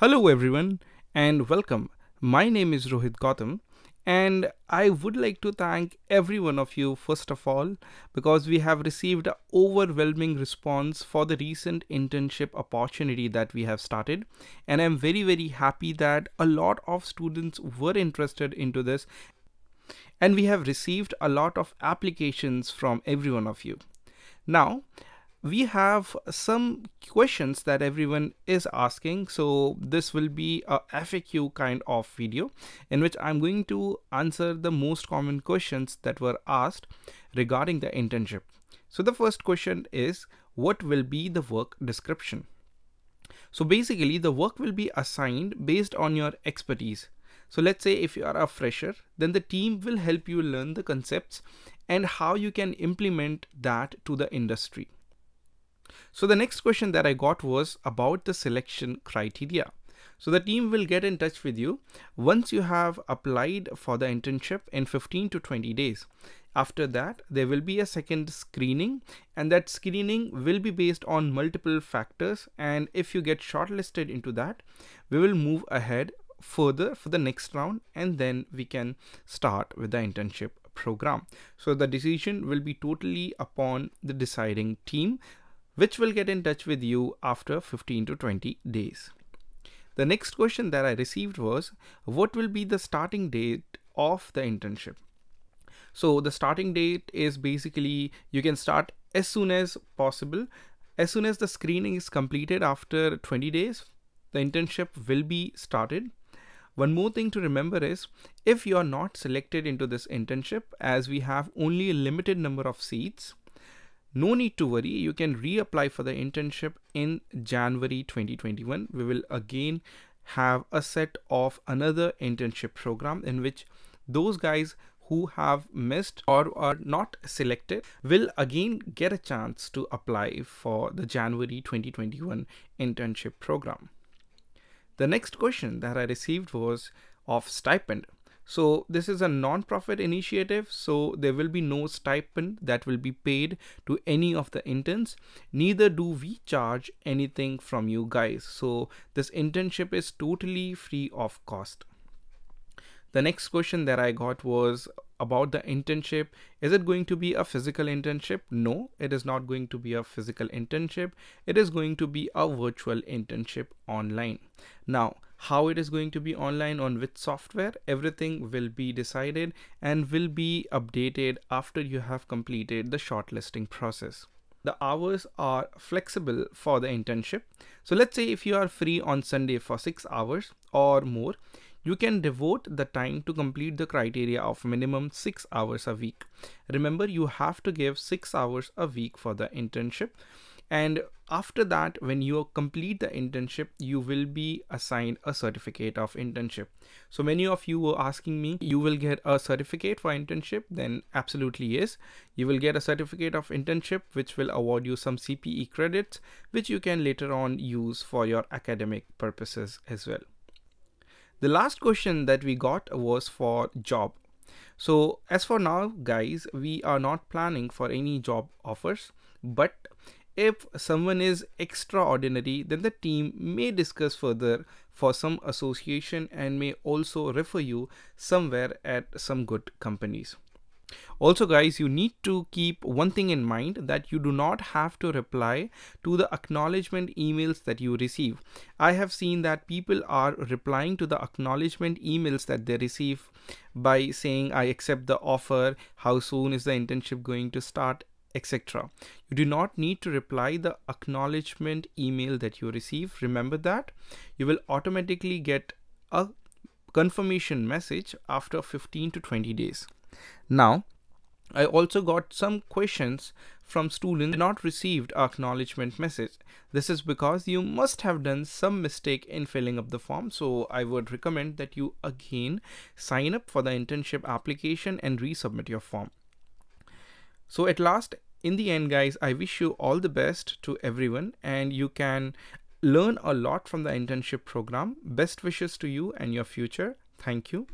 Hello everyone and welcome. My name is Rohit Gautam and I would like to thank every one of you first of all because we have received an overwhelming response for the recent internship opportunity that we have started and I'm very very happy that a lot of students were interested into this and we have received a lot of applications from every one of you. Now we have some questions that everyone is asking. So this will be a FAQ kind of video in which I'm going to answer the most common questions that were asked regarding the internship. So the first question is what will be the work description? So basically the work will be assigned based on your expertise. So let's say if you are a fresher, then the team will help you learn the concepts and how you can implement that to the industry. So the next question that I got was about the selection criteria. So the team will get in touch with you once you have applied for the internship in 15 to 20 days. After that, there will be a second screening and that screening will be based on multiple factors. And if you get shortlisted into that, we will move ahead further for the next round and then we can start with the internship program. So the decision will be totally upon the deciding team which will get in touch with you after 15 to 20 days. The next question that I received was what will be the starting date of the internship? So the starting date is basically you can start as soon as possible. As soon as the screening is completed after 20 days, the internship will be started. One more thing to remember is if you are not selected into this internship, as we have only a limited number of seats, no need to worry you can reapply for the internship in january 2021 we will again have a set of another internship program in which those guys who have missed or are not selected will again get a chance to apply for the January 2021 internship program. The next question that I received was of stipend. So this is a non-profit initiative, so there will be no stipend that will be paid to any of the interns. Neither do we charge anything from you guys. So this internship is totally free of cost. The next question that I got was about the internship. Is it going to be a physical internship? No, it is not going to be a physical internship. It is going to be a virtual internship online. Now, how it is going to be online on which software everything will be decided and will be updated after you have completed the shortlisting process the hours are flexible for the internship so let's say if you are free on sunday for 6 hours or more you can devote the time to complete the criteria of minimum 6 hours a week. Remember, you have to give 6 hours a week for the internship and after that when you complete the internship you will be assigned a certificate of internship so many of you were asking me you will get a certificate for internship then absolutely yes you will get a certificate of internship which will award you some cpe credits which you can later on use for your academic purposes as well the last question that we got was for job. So as for now guys, we are not planning for any job offers, but if someone is extraordinary, then the team may discuss further for some association and may also refer you somewhere at some good companies. Also guys, you need to keep one thing in mind that you do not have to reply to the acknowledgement emails that you receive. I have seen that people are replying to the acknowledgement emails that they receive by saying, I accept the offer, how soon is the internship going to start, etc. You do not need to reply the acknowledgement email that you receive. Remember that you will automatically get a confirmation message after 15 to 20 days. Now, I also got some questions from students not received our acknowledgement message. This is because you must have done some mistake in filling up the form. So I would recommend that you again sign up for the internship application and resubmit your form. So at last, in the end guys, I wish you all the best to everyone and you can learn a lot from the internship program. Best wishes to you and your future. Thank you.